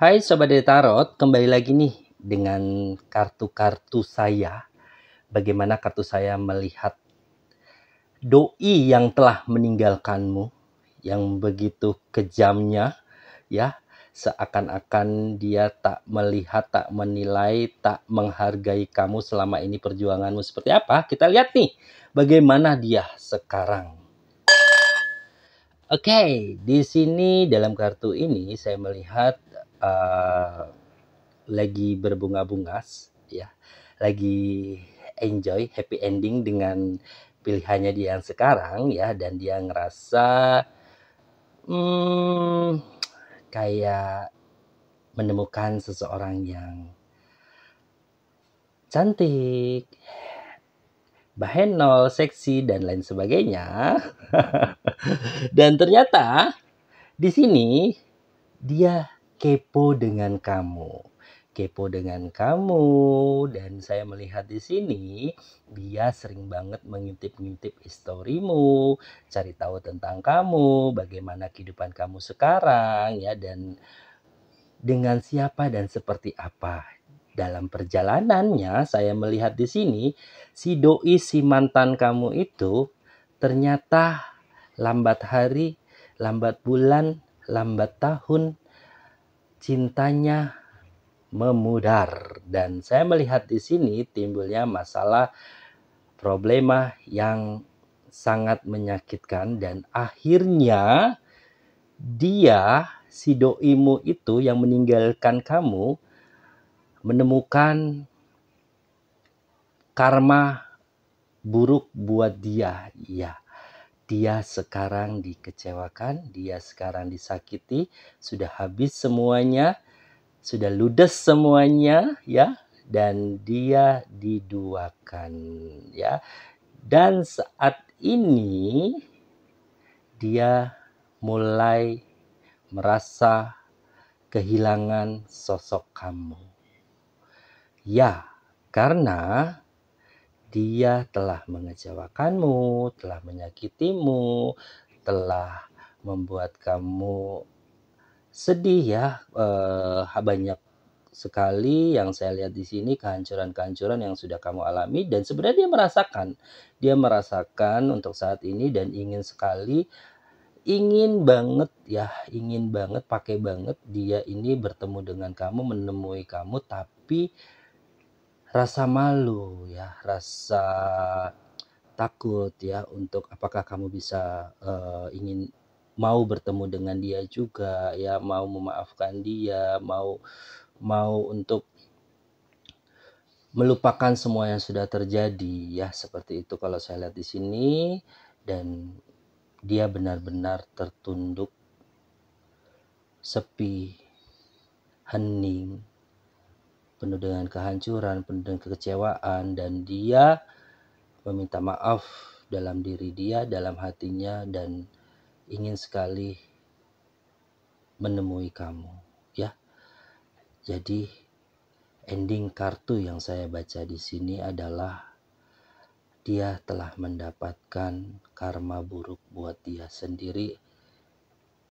Hai Sobat dari Tarot, kembali lagi nih dengan kartu-kartu saya. Bagaimana kartu saya melihat doi yang telah meninggalkanmu, yang begitu kejamnya, ya seakan-akan dia tak melihat, tak menilai, tak menghargai kamu selama ini perjuanganmu seperti apa. Kita lihat nih bagaimana dia sekarang. Oke, okay, di sini dalam kartu ini saya melihat uh, lagi berbunga-bunga ya lagi enjoy happy ending dengan pilihannya dia yang sekarang ya dan dia ngerasa hmm, kayak menemukan seseorang yang cantik bahenol seksi dan lain sebagainya dan ternyata di sini dia kepo dengan kamu. Kepo dengan kamu dan saya melihat di sini dia sering banget mengintip-ngintip historimu, cari tahu tentang kamu, bagaimana kehidupan kamu sekarang ya dan dengan siapa dan seperti apa. Dalam perjalanannya saya melihat di sini si doi si mantan kamu itu ternyata lambat hari, lambat bulan, lambat tahun cintanya memudar dan saya melihat di sini timbulnya masalah problema yang sangat menyakitkan dan akhirnya dia si doimu itu yang meninggalkan kamu menemukan karma buruk buat dia ya dia sekarang dikecewakan, dia sekarang disakiti, sudah habis semuanya, sudah ludes semuanya, ya, dan dia diduakan, ya. Dan saat ini dia mulai merasa kehilangan sosok kamu. Ya, karena dia telah mengecewakanmu, telah menyakitimu, telah membuat kamu sedih ya. Eh, banyak sekali yang saya lihat di sini kehancuran-kehancuran yang sudah kamu alami dan sebenarnya dia merasakan. Dia merasakan untuk saat ini dan ingin sekali ingin banget ya, ingin banget pakai banget dia ini bertemu dengan kamu, menemui kamu tapi rasa malu ya, rasa takut ya untuk apakah kamu bisa uh, ingin mau bertemu dengan dia juga ya, mau memaafkan dia, mau mau untuk melupakan semua yang sudah terjadi ya seperti itu kalau saya lihat di sini dan dia benar-benar tertunduk sepi hening penuh dengan kehancuran, penuh dengan kekecewaan, dan dia meminta maaf dalam diri dia, dalam hatinya, dan ingin sekali menemui kamu. Ya, jadi ending kartu yang saya baca di sini adalah dia telah mendapatkan karma buruk buat dia sendiri